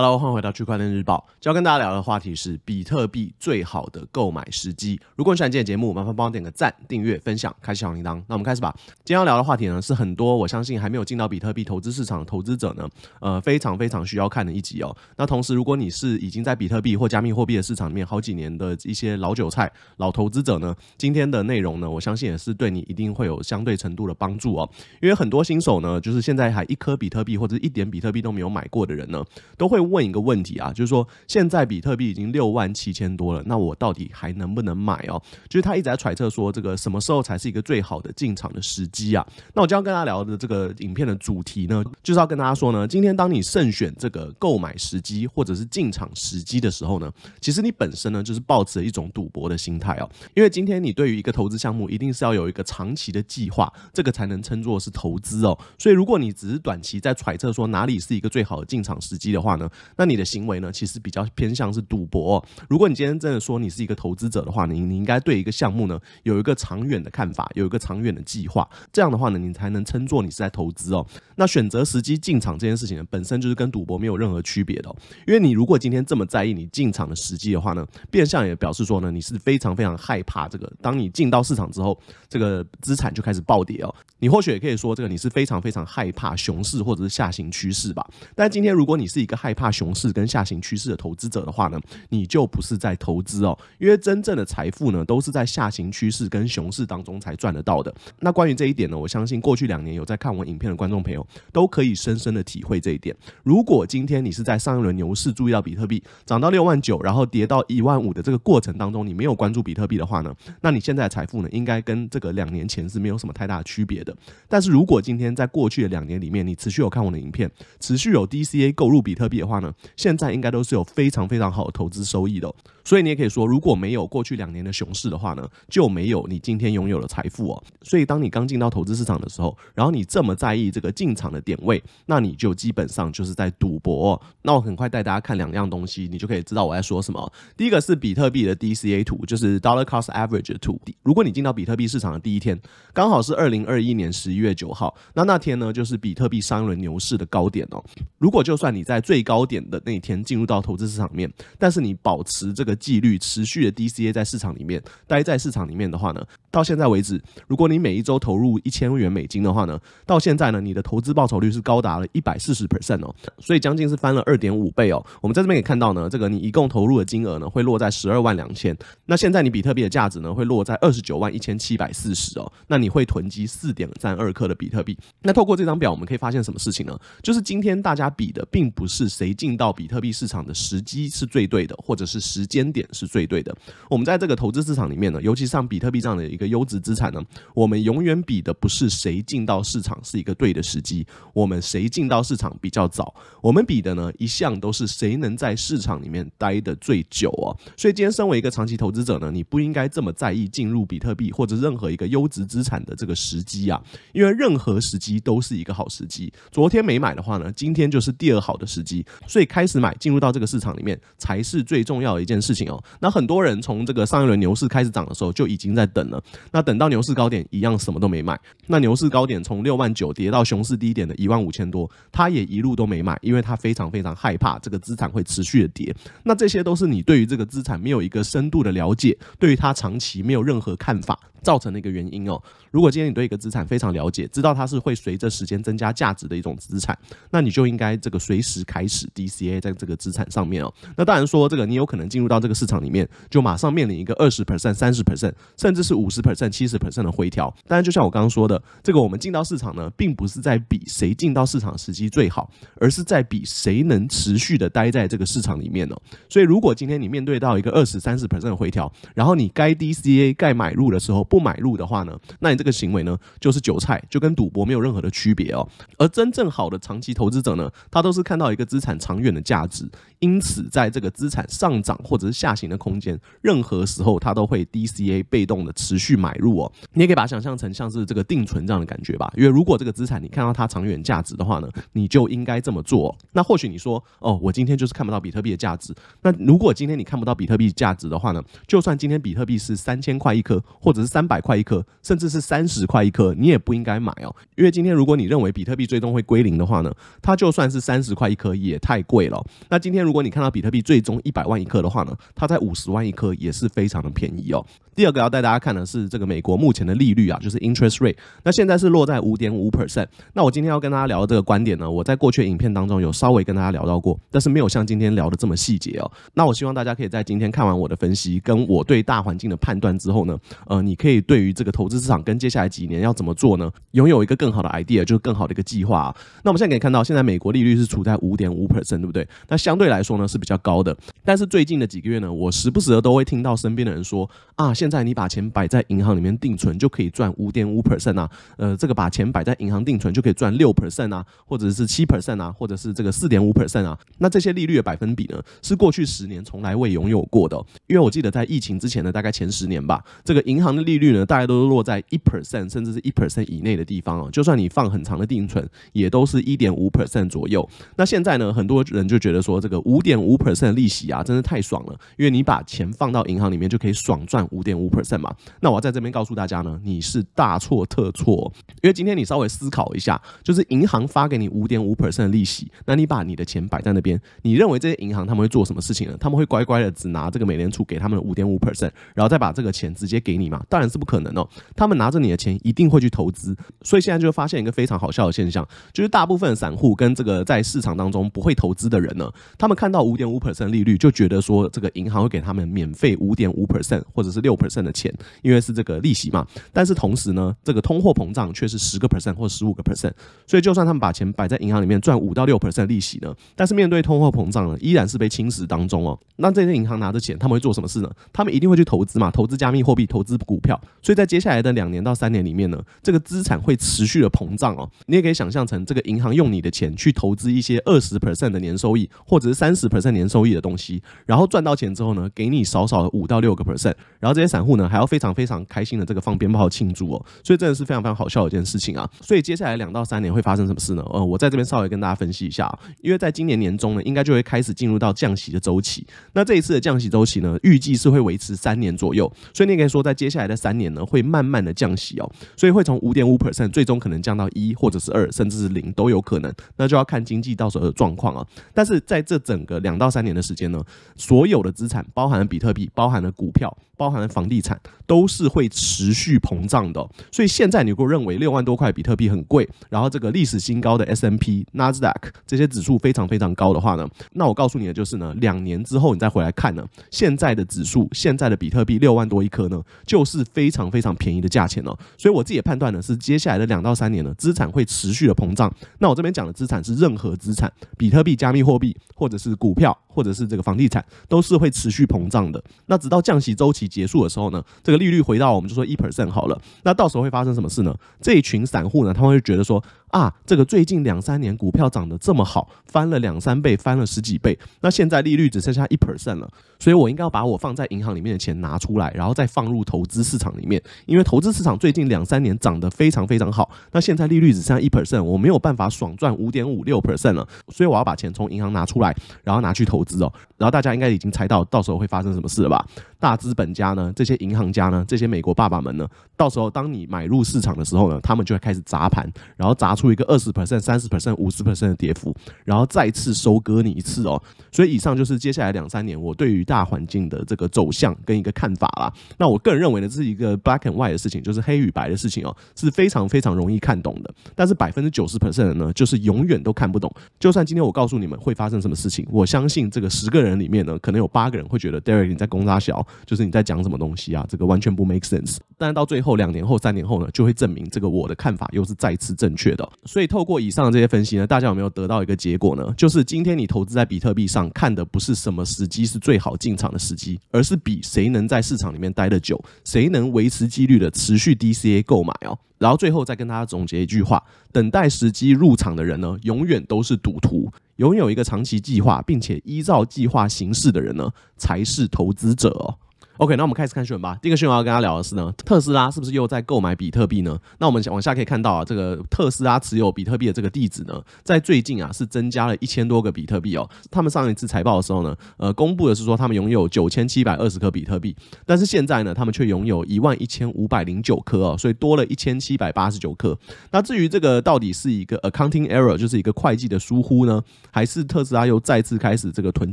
Hello，欢迎回到区块链日报。今天要跟大家聊的话题是比特币最好的购买时机。如果你喜欢这节目，麻烦帮我点个赞、订阅、分享、开启小铃铛。那我们开始吧。今天要聊的话题呢，是很多我相信还没有进到比特币投资市场的投资者呢，呃，非常非常需要看的一集哦。那同时，如果你是已经在比特币或加密货币的市场里面好几年的一些老韭菜、老投资者呢，今天的内容呢，我相信也是对你一定会有相对程度的帮助哦。因为很多新手呢，就是现在还一颗比特币或者一点比特币都没有买过的人呢，都会。问一个问题啊，就是说现在比特币已经六万七千多了，那我到底还能不能买哦？就是他一直在揣测说，这个什么时候才是一个最好的进场的时机啊？那我今天要跟大家聊的这个影片的主题呢，就是要跟大家说呢，今天当你慎选这个购买时机或者是进场时机的时候呢，其实你本身呢就是抱着一种赌博的心态哦，因为今天你对于一个投资项目一定是要有一个长期的计划，这个才能称作是投资哦。所以如果你只是短期在揣测说哪里是一个最好的进场时机的话呢？那你的行为呢，其实比较偏向是赌博。如果你今天真的说你是一个投资者的话，你你应该对一个项目呢有一个长远的看法，有一个长远的计划。这样的话呢，你才能称作你是在投资哦。那选择时机进场这件事情，呢，本身就是跟赌博没有任何区别的。因为你如果今天这么在意你进场的时机的话呢，变相也表示说呢，你是非常非常害怕这个。当你进到市场之后，这个资产就开始暴跌哦。你或许也可以说，这个你是非常非常害怕熊市或者是下行趋势吧。但今天，如果你是一个害怕熊市跟下行趋势的投资者的话呢，你就不是在投资哦，因为真正的财富呢，都是在下行趋势跟熊市当中才赚得到的。那关于这一点呢，我相信过去两年有在看我影片的观众朋友都可以深深的体会这一点。如果今天你是在上一轮牛市注意到比特币涨到六万九，然后跌到一万五的这个过程当中，你没有关注比特币的话呢，那你现在的财富呢，应该跟这个两年前是没有什么太大的区别。但是，如果今天在过去的两年里面，你持续有看我的影片，持续有 DCA 购入比特币的话呢，现在应该都是有非常非常好的投资收益的。所以你也可以说，如果没有过去两年的熊市的话呢，就没有你今天拥有的财富哦。所以，当你刚进到投资市场的时候，然后你这么在意这个进场的点位，那你就基本上就是在赌博。那我很快带大家看两样东西，你就可以知道我在说什么。第一个是比特币的 DCA 图，就是 Dollar Cost Average 图。如果你进到比特币市场的第一天，刚好是二零二一。年十一月九号，那那天呢，就是比特币三轮牛市的高点哦。如果就算你在最高点的那一天进入到投资市场面，但是你保持这个纪律，持续的 DCA 在市场里面待在市场里面的话呢，到现在为止，如果你每一周投入一千元美金的话呢，到现在呢，你的投资报酬率是高达了一百四十 percent 哦，所以将近是翻了二点五倍哦。我们在这边也看到呢，这个你一共投入的金额呢，会落在十二万两千，那现在你比特币的价值呢，会落在二十九万一千七百四十哦，那你会囤积四点。三二克的比特币。那透过这张表，我们可以发现什么事情呢？就是今天大家比的并不是谁进到比特币市场的时机是最对的，或者是时间点是最对的。我们在这个投资市场里面呢，尤其像比特币这样的一个优质资产呢，我们永远比的不是谁进到市场是一个对的时机，我们谁进到市场比较早，我们比的呢一向都是谁能在市场里面待的最久哦。所以今天身为一个长期投资者呢，你不应该这么在意进入比特币或者任何一个优质资产的这个时机啊。因为任何时机都是一个好时机。昨天没买的话呢，今天就是第二好的时机。所以开始买，进入到这个市场里面才是最重要的一件事情哦。那很多人从这个上一轮牛市开始涨的时候就已经在等了。那等到牛市高点一样什么都没买。那牛市高点从六万九跌到熊市低点的一万五千多，他也一路都没买，因为他非常非常害怕这个资产会持续的跌。那这些都是你对于这个资产没有一个深度的了解，对于它长期没有任何看法。造成的一个原因哦。如果今天你对一个资产非常了解，知道它是会随着时间增加价值的一种资产，那你就应该这个随时开始 DCA 在这个资产上面哦。那当然说这个你有可能进入到这个市场里面，就马上面临一个二十 percent、三十 percent，甚至是五十 percent、七十 percent 的回调。当然，就像我刚刚说的，这个我们进到市场呢，并不是在比谁进到市场时机最好，而是在比谁能持续的待在这个市场里面哦。所以，如果今天你面对到一个二十三十 percent 的回调，然后你该 DCA、该买入的时候，不买入的话呢，那你这个行为呢，就是韭菜，就跟赌博没有任何的区别哦。而真正好的长期投资者呢，他都是看到一个资产长远的价值。因此，在这个资产上涨或者是下行的空间，任何时候它都会 DCA 被动的持续买入哦。你也可以把它想象成像是这个定存这样的感觉吧。因为如果这个资产你看到它长远价值的话呢，你就应该这么做。那或许你说，哦，我今天就是看不到比特币的价值。那如果今天你看不到比特币价值的话呢，就算今天比特币是三千块一颗，或者是三百块一颗，甚至是三十块一颗，你也不应该买哦。因为今天如果你认为比特币最终会归零的话呢，它就算是三十块一颗也太贵了。那今天。如果你看到比特币最终一百万一克的话呢，它在五十万一克也是非常的便宜哦。第二个要带大家看的是这个美国目前的利率啊，就是 interest rate。那现在是落在五点五 percent。那我今天要跟大家聊的这个观点呢，我在过去的影片当中有稍微跟大家聊到过，但是没有像今天聊的这么细节哦。那我希望大家可以在今天看完我的分析，跟我对大环境的判断之后呢，呃，你可以对于这个投资市场跟接下来几年要怎么做呢，拥有一个更好的 idea，就是更好的一个计划。那我们现在可以看到，现在美国利率是处在五点五 percent，对不对？那相对来。来说呢是比较高的，但是最近的几个月呢，我时不时的都会听到身边的人说啊，现在你把钱摆在银行里面定存就可以赚五点五 percent 啊，呃，这个把钱摆在银行定存就可以赚六 percent 啊，或者是七 percent 啊，或者是这个四点五 percent 啊，那这些利率的百分比呢，是过去十年从来未拥有过的，因为我记得在疫情之前呢，大概前十年吧，这个银行的利率呢，大概都是落在一 percent 甚至是一 percent 以内的地方啊，就算你放很长的定存，也都是一点五 percent 左右。那现在呢，很多人就觉得说这个。五点五 percent 的利息啊，真是太爽了！因为你把钱放到银行里面，就可以爽赚五点五 percent 嘛。那我要在这边告诉大家呢，你是大错特错。因为今天你稍微思考一下，就是银行发给你五点五 percent 的利息，那你把你的钱摆在那边，你认为这些银行他们会做什么事情呢？他们会乖乖的只拿这个美联储给他们的五点五 percent，然后再把这个钱直接给你吗？当然是不可能哦！他们拿着你的钱一定会去投资。所以现在就发现一个非常好笑的现象，就是大部分散户跟这个在市场当中不会投资的人呢，他们。看到五点五 percent 利率就觉得说这个银行会给他们免费五点五 percent 或者是六 percent 的钱，因为是这个利息嘛。但是同时呢，这个通货膨胀却是十个 percent 或十五个 percent。所以就算他们把钱摆在银行里面赚五到六 percent 利息呢，但是面对通货膨胀呢，依然是被侵蚀当中哦。那这些银行拿着钱他们会做什么事呢？他们一定会去投资嘛，投资加密货币，投资股票。所以在接下来的两年到三年里面呢，这个资产会持续的膨胀哦。你也可以想象成这个银行用你的钱去投资一些二十 percent 的年收益，或者是三。三十 percent 年收益的东西，然后赚到钱之后呢，给你少少的五到六个 percent，然后这些散户呢还要非常非常开心的这个放鞭炮庆祝哦，所以真的是非常非常好笑的一件事情啊！所以接下来两到三年会发生什么事呢？呃，我在这边稍微跟大家分析一下，因为在今年年中呢，应该就会开始进入到降息的周期。那这一次的降息周期呢，预计是会维持三年左右，所以你可以说在接下来的三年呢，会慢慢的降息哦，所以会从五点五 percent 最终可能降到一或者是二，甚至是零都有可能，那就要看经济到时候的状况啊。但是在这整整个两到三年的时间呢，所有的资产，包含了比特币，包含了股票，包含了房地产，都是会持续膨胀的。所以现在你如果认为六万多块比特币很贵，然后这个历史新高的 S M P、纳斯达克这些指数非常非常高的话呢，那我告诉你的就是呢，两年之后你再回来看呢，现在的指数，现在的比特币六万多一颗呢，就是非常非常便宜的价钱了。所以我自己判断呢，是接下来的两到三年呢，资产会持续的膨胀。那我这边讲的资产是任何资产，比特币、加密货币，或者是股票或者是这个房地产都是会持续膨胀的。那直到降息周期结束的时候呢，这个利率回到我们就说一 percent 好了。那到时候会发生什么事呢？这一群散户呢，他们会觉得说。啊，这个最近两三年股票涨得这么好，翻了两三倍，翻了十几倍。那现在利率只剩下一 percent 了，所以我应该要把我放在银行里面的钱拿出来，然后再放入投资市场里面，因为投资市场最近两三年涨得非常非常好。那现在利率只剩下一 percent，我没有办法爽赚五点五六 percent 了，所以我要把钱从银行拿出来，然后拿去投资哦。然后大家应该已经猜到到时候会发生什么事了吧？大资本家呢，这些银行家呢，这些美国爸爸们呢，到时候当你买入市场的时候呢，他们就会开始砸盘，然后砸。出一个二十 percent、三十 percent、五十 percent 的跌幅，然后再次收割你一次哦。所以以上就是接下来两三年我对于大环境的这个走向跟一个看法啦。那我个人认为呢，这是一个 black and white 的事情，就是黑与白的事情哦，是非常非常容易看懂的。但是百分之九十 percent 的呢，就是永远都看不懂。就算今天我告诉你们会发生什么事情，我相信这个十个人里面呢，可能有八个人会觉得 Derek 你在攻杀小，就是你在讲什么东西啊，这个完全不 make sense。但是到最后两年后、三年后呢，就会证明这个我的看法又是再次正确的。所以透过以上的这些分析呢，大家有没有得到一个结果呢？就是今天你投资在比特币上，看的不是什么时机是最好进场的时机，而是比谁能在市场里面待得久，谁能维持纪律的持续 D C A 购买哦。然后最后再跟大家总结一句话：等待时机入场的人呢，永远都是赌徒；拥有一个长期计划，并且依照计划行事的人呢，才是投资者哦。OK，那我们开始看新闻吧。第一个新闻要跟大家聊的是呢，特斯拉是不是又在购买比特币呢？那我们往下可以看到啊，这个特斯拉持有比特币的这个地址呢，在最近啊是增加了一千多个比特币哦。他们上一次财报的时候呢，呃，公布的是说他们拥有九千七百二十颗比特币，但是现在呢，他们却拥有一万一千五百零九颗哦，所以多了一千七百八十九颗。那至于这个到底是一个 accounting error，就是一个会计的疏忽呢，还是特斯拉又再次开始这个囤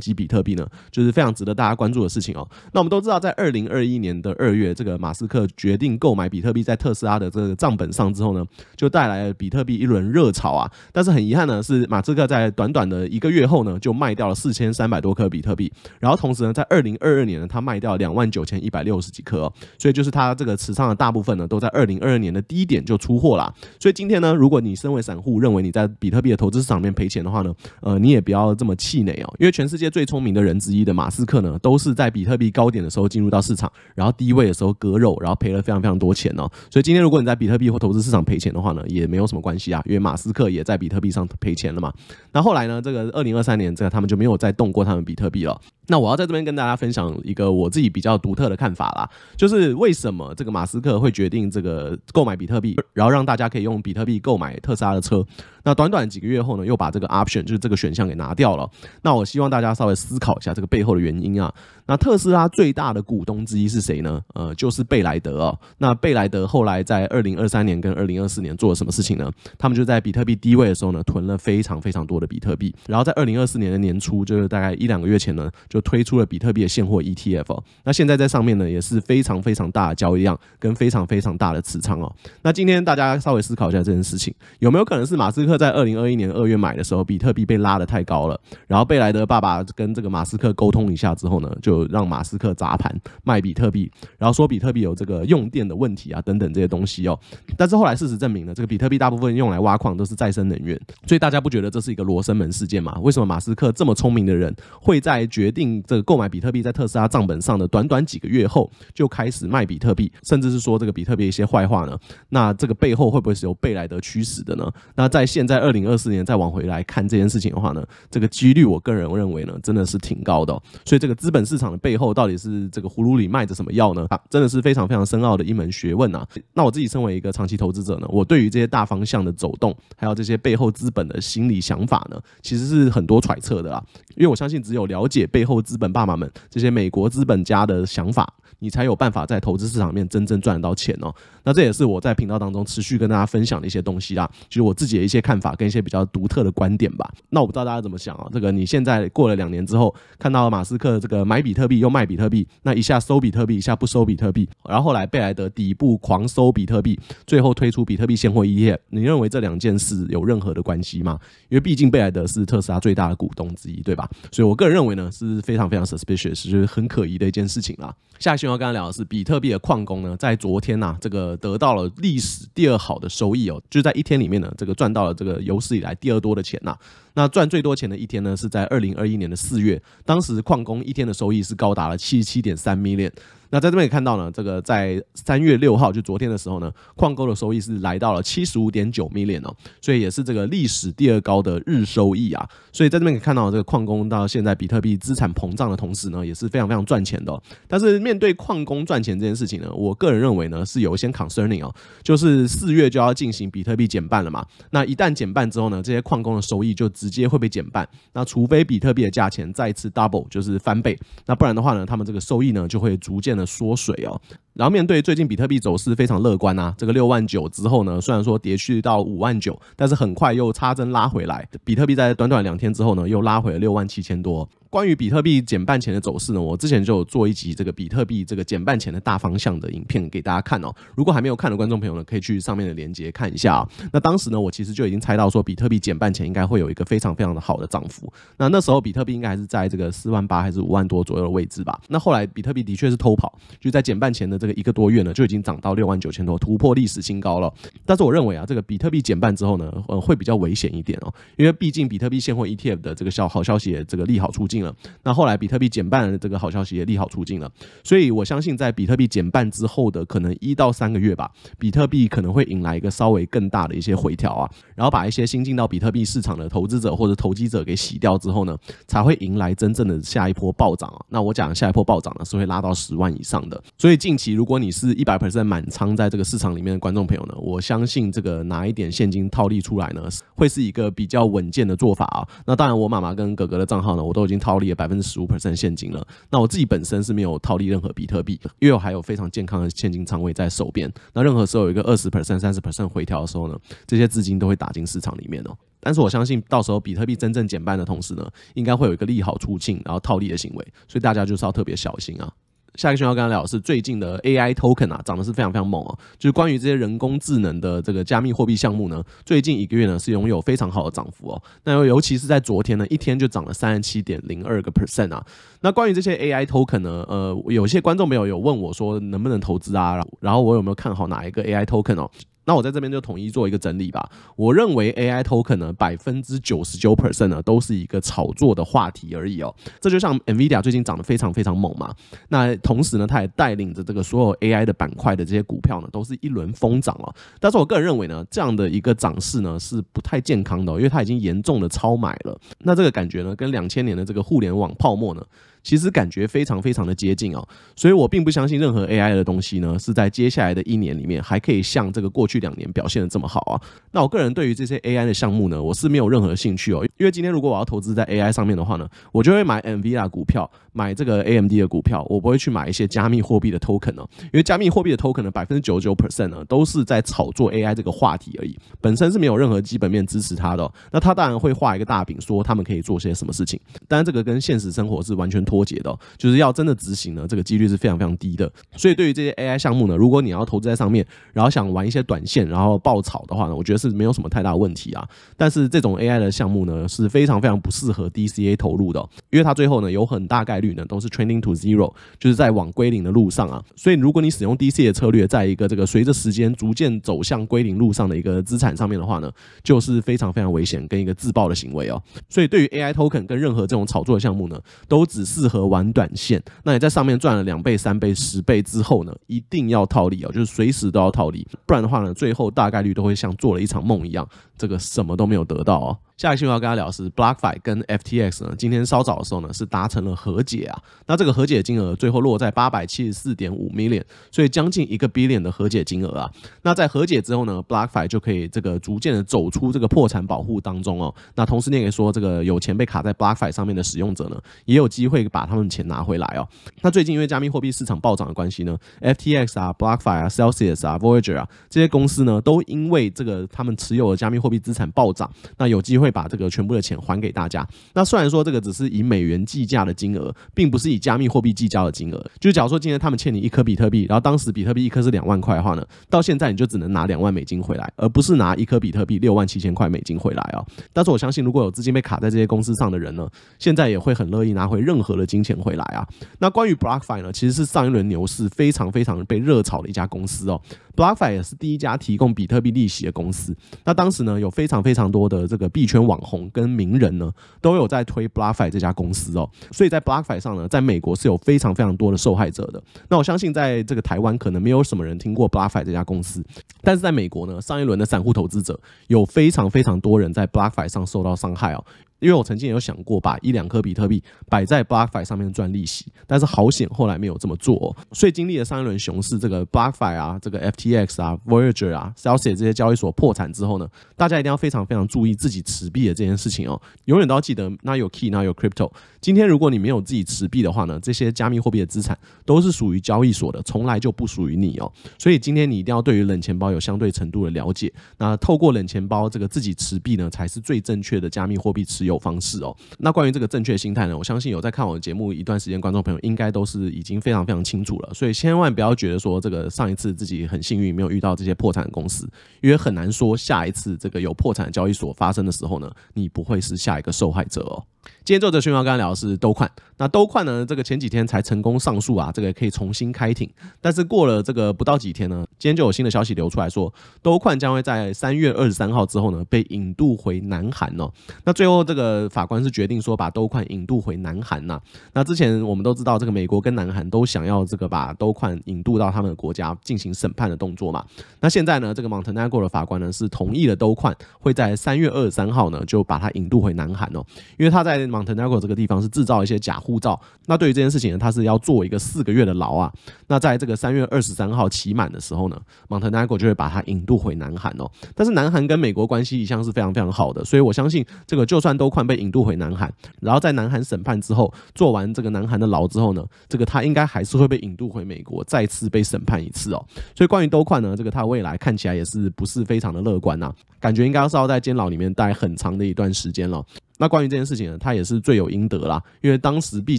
积比特币呢？就是非常值得大家关注的事情哦。那我们都知道在二零二一年的二月，这个马斯克决定购买比特币在特斯拉的这个账本上之后呢，就带来了比特币一轮热潮啊。但是很遗憾呢，是马斯克在短短的一个月后呢，就卖掉了四千三百多颗比特币。然后同时呢，在二零二二年呢，他卖掉两万九千一百六十几颗。所以就是他这个持仓的大部分呢，都在二零二二年的低点就出货了。所以今天呢，如果你身为散户认为你在比特币的投资市场面赔钱的话呢，呃，你也不要这么气馁哦，因为全世界最聪明的人之一的马斯克呢，都是在比特币高点的时候进入。入到市场，然后低位的时候割肉，然后赔了非常非常多钱哦。所以今天如果你在比特币或投资市场赔钱的话呢，也没有什么关系啊，因为马斯克也在比特币上赔钱了嘛。那后来呢，这个二零二三年，这个他们就没有再动过他们比特币了。那我要在这边跟大家分享一个我自己比较独特的看法啦，就是为什么这个马斯克会决定这个购买比特币，然后让大家可以用比特币购买特斯拉的车？那短短几个月后呢，又把这个 option 就是这个选项给拿掉了。那我希望大家稍微思考一下这个背后的原因啊。那特斯拉最大的股东之一是谁呢？呃，就是贝莱德哦。那贝莱德后来在二零二三年跟二零二四年做了什么事情呢？他们就在比特币低位的时候呢，囤了非常非常多的比特币，然后在二零二四年的年初，就是大概一两个月前呢。就推出了比特币的现货 ETF。那现在在上面呢，也是非常非常大的交易量，跟非常非常大的持仓哦。那今天大家稍微思考一下这件事情，有没有可能是马斯克在二零二一年二月买的时候，比特币被拉的太高了？然后贝莱德爸爸跟这个马斯克沟通一下之后呢，就让马斯克砸盘卖比特币，然后说比特币有这个用电的问题啊，等等这些东西哦。但是后来事实证明呢，这个比特币大部分用来挖矿都是再生能源，所以大家不觉得这是一个罗生门事件吗？为什么马斯克这么聪明的人会在决定？这个购买比特币在特斯拉账本上的短短几个月后就开始卖比特币，甚至是说这个比特币一些坏话呢？那这个背后会不会是由贝莱德驱使的呢？那在现在二零二四年再往回来看这件事情的话呢，这个几率我个人认为呢，真的是挺高的。所以这个资本市场的背后到底是这个葫芦里卖着什么药呢？真的是非常非常深奥的一门学问啊！那我自己身为一个长期投资者呢，我对于这些大方向的走动，还有这些背后资本的心理想法呢，其实是很多揣测的啊。因为我相信只有了解背后。资本爸妈们，这些美国资本家的想法，你才有办法在投资市场面真正赚得到钱哦。那这也是我在频道当中持续跟大家分享的一些东西啦，就是我自己的一些看法跟一些比较独特的观点吧。那我不知道大家怎么想啊？这个你现在过了两年之后，看到马斯克这个买比特币又卖比特币，那一下收比特币，一下不收比特币，然后后来贝莱德底部狂收比特币，最后推出比特币现货一务，你认为这两件事有任何的关系吗？因为毕竟贝莱德是特斯拉最大的股东之一，对吧？所以我个人认为呢是。非常非常 suspicious，就是很可疑的一件事情啦。下一期要跟大家聊的是，比特币的矿工呢，在昨天呐，这个得到了历史第二好的收益哦，就在一天里面呢，这个赚到了这个有史以来第二多的钱呐。那赚最多钱的一天呢，是在二零二一年的四月，当时矿工一天的收益是高达了七十七点三 million。那在这边也看到呢，这个在三月六号就昨天的时候呢，矿工的收益是来到了七十五点九 million 哦，所以也是这个历史第二高的日收益啊。所以在这边可以看到，这个矿工到现在比特币资产膨胀的同时呢，也是非常非常赚钱的。但是面对矿工赚钱这件事情呢，我个人认为呢是有一些 concerning 哦，就是四月就要进行比特币减半了嘛。那一旦减半之后呢，这些矿工的收益就直接会被减半。那除非比特币的价钱再次 double，就是翻倍，那不然的话呢，他们这个收益呢就会逐渐。的缩水啊。然后面对最近比特币走势非常乐观啊，这个六万九之后呢，虽然说跌去到五万九，但是很快又插针拉回来。比特币在短短两天之后呢，又拉回了六万七千多。关于比特币减半前的走势呢，我之前就做一集这个比特币这个减半前的大方向的影片给大家看哦。如果还没有看的观众朋友呢，可以去上面的链接看一下。那当时呢，我其实就已经猜到说比特币减半前应该会有一个非常非常的好的涨幅。那那时候比特币应该还是在这个四万八还是五万多左右的位置吧。那后来比特币的确是偷跑，就在减半前的这。一个多月呢，就已经涨到六万九千多，突破历史新高了。但是我认为啊，这个比特币减半之后呢，呃，会比较危险一点哦，因为毕竟比特币现货 ETF 的这个消好消息，也这个利好出尽了。那后来比特币减半的这个好消息也利好出尽了，所以我相信在比特币减半之后的可能一到三个月吧，比特币可能会迎来一个稍微更大的一些回调啊，然后把一些新进到比特币市场的投资者或者投机者给洗掉之后呢，才会迎来真正的下一波暴涨啊。那我讲下一波暴涨呢，是会拉到十万以上的，所以近期。如果你是一百 percent 满仓在这个市场里面的观众朋友呢，我相信这个拿一点现金套利出来呢，会是一个比较稳健的做法啊。那当然，我妈妈跟哥哥的账号呢，我都已经套利了百分之十五 percent 现金了。那我自己本身是没有套利任何比特币，因为我还有非常健康的现金仓位在手边。那任何时候有一个二十 percent、三十 percent 回调的时候呢，这些资金都会打进市场里面哦。但是我相信，到时候比特币真正减半的同时呢，应该会有一个利好出尽，然后套利的行为，所以大家就是要特别小心啊。下一个讯号刚刚聊是最近的 AI token 啊，涨得是非常非常猛啊。就是关于这些人工智能的这个加密货币项目呢，最近一个月呢是拥有非常好的涨幅哦。那尤其是在昨天呢，一天就涨了三十七点零二个 percent 啊。那关于这些 AI token 呢，呃，有些观众朋友有问我说能不能投资啊？然后我有没有看好哪一个 AI token 哦？那我在这边就统一做一个整理吧。我认为 AI token 呢，百分之九十九 percent 呢都是一个炒作的话题而已哦。这就像 NVIDIA 最近涨得非常非常猛嘛。那同时呢，它也带领着这个所有 AI 的板块的这些股票呢，都是一轮疯涨哦。但是我个人认为呢，这样的一个涨势呢是不太健康的，因为它已经严重的超买了。那这个感觉呢，跟两千年的这个互联网泡沫呢。其实感觉非常非常的接近哦，所以我并不相信任何 AI 的东西呢，是在接下来的一年里面还可以像这个过去两年表现的这么好啊。那我个人对于这些 AI 的项目呢，我是没有任何兴趣哦，因为今天如果我要投资在 AI 上面的话呢，我就会买 NVIDIA 股票，买这个 AMD 的股票，我不会去买一些加密货币的 token 哦，因为加密货币的 token 呢，百分之九九 percent 呢都是在炒作 AI 这个话题而已，本身是没有任何基本面支持它的。那它当然会画一个大饼，说他们可以做些什么事情，但然这个跟现实生活是完全脱。波解的，就是要真的执行呢，这个几率是非常非常低的。所以对于这些 AI 项目呢，如果你要投资在上面，然后想玩一些短线，然后爆炒的话呢，我觉得是没有什么太大问题啊。但是这种 AI 的项目呢，是非常非常不适合 DCA 投入的，因为它最后呢有很大概率呢都是 trending to zero，就是在往归零的路上啊。所以如果你使用 DCA 策略，在一个这个随着时间逐渐走向归零路上的一个资产上面的话呢，就是非常非常危险跟一个自爆的行为哦。所以对于 AI token 跟任何这种炒作的项目呢，都只是。适合玩短线，那你在上面赚了两倍、三倍、十倍之后呢，一定要套利哦，就是随时都要套利，不然的话呢，最后大概率都会像做了一场梦一样，这个什么都没有得到哦。下一个新闻要跟大家聊是，BlockFi 跟 FTX 呢，今天稍早的时候呢，是达成了和解啊。那这个和解金额最后落在八百七十四点五 million，所以将近一个 billion 的和解金额啊。那在和解之后呢，BlockFi 就可以这个逐渐的走出这个破产保护当中哦。那同时你也说，这个有钱被卡在 BlockFi 上面的使用者呢，也有机会把他们钱拿回来哦。那最近因为加密货币市场暴涨的关系呢，FTX 啊，BlockFi 啊，Celsius 啊，Voyager 啊这些公司呢，都因为这个他们持有的加密货币资产暴涨，那有机会。会把这个全部的钱还给大家。那虽然说这个只是以美元计价的金额，并不是以加密货币计交的金额。就假如说今天他们欠你一颗比特币，然后当时比特币一颗是两万块的话呢，到现在你就只能拿两万美金回来，而不是拿一颗比特币六万七千块美金回来哦。但是我相信，如果有资金被卡在这些公司上的人呢，现在也会很乐意拿回任何的金钱回来啊。那关于 BlockFi 呢，其实是上一轮牛市非常非常被热炒的一家公司哦。BlockFi 也是第一家提供比特币利息的公司。那当时呢，有非常非常多的这个币圈网红跟名人呢，都有在推 BlockFi 这家公司哦。所以在 BlockFi 上呢，在美国是有非常非常多的受害者的。那我相信，在这个台湾可能没有什么人听过 BlockFi 这家公司，但是在美国呢，上一轮的散户投资者有非常非常多人在 BlockFi 上受到伤害哦。因为我曾经也有想过把一两颗比特币摆在 BlockFi 上面赚利息，但是好险后来没有这么做。哦。所以经历了三轮熊市，这个 BlockFi 啊，这个 FTX 啊，Voyager 啊，Celsius 这些交易所破产之后呢，大家一定要非常非常注意自己持币的这件事情哦。永远都要记得，那有 Key，那有 Crypto。今天如果你没有自己持币的话呢，这些加密货币的资产都是属于交易所的，从来就不属于你哦。所以今天你一定要对于冷钱包有相对程度的了解。那透过冷钱包这个自己持币呢，才是最正确的加密货币持。有方式哦。那关于这个正确心态呢？我相信有在看我的节目一段时间观众朋友，应该都是已经非常非常清楚了。所以千万不要觉得说这个上一次自己很幸运没有遇到这些破产公司，因为很难说下一次这个有破产交易所发生的时候呢，你不会是下一个受害者哦。今天就这讯号跟聊的是都宽，那都宽呢？这个前几天才成功上诉啊，这个可以重新开庭。但是过了这个不到几天呢，今天就有新的消息流出来说，都宽将会在三月二十三号之后呢被引渡回南韩哦。那最后这个法官是决定说把都快引渡回南韩呐。那之前我们都知道，这个美国跟南韩都想要这个把都快引渡到他们的国家进行审判的动作嘛。那现在呢，这个 Montenegro 的法官呢是同意了都快会在三月二十三号呢就把他引渡回南韩哦，因为他在。在 Montenegro 这个地方是制造一些假护照，那对于这件事情呢，他是要做一个四个月的牢啊。那在这个三月二十三号期满的时候呢，Montenegro 就会把他引渡回南韩哦。但是南韩跟美国关系一向是非常非常好的，所以我相信这个就算都快被引渡回南韩，然后在南韩审判之后，做完这个南韩的牢之后呢，这个他应该还是会被引渡回美国，再次被审判一次哦。所以关于都快呢，这个他未来看起来也是不是非常的乐观呐，感觉应该是要在监牢里面待很长的一段时间了。那关于这件事情呢，他也是罪有应得啦，因为当时毕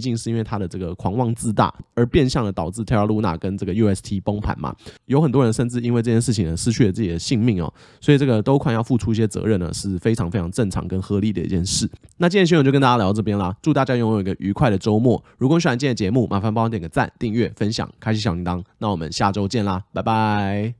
竟是因为他的这个狂妄自大，而变相的导致泰拉卢娜跟这个 U S T 崩盘嘛，有很多人甚至因为这件事情呢失去了自己的性命哦，所以这个都快要付出一些责任呢，是非常非常正常跟合理的一件事。那今天新闻就跟大家聊到这边啦，祝大家拥有一个愉快的周末。如果喜欢今天的节目，麻烦帮我点个赞、订阅、分享、开启小铃铛，那我们下周见啦，拜拜。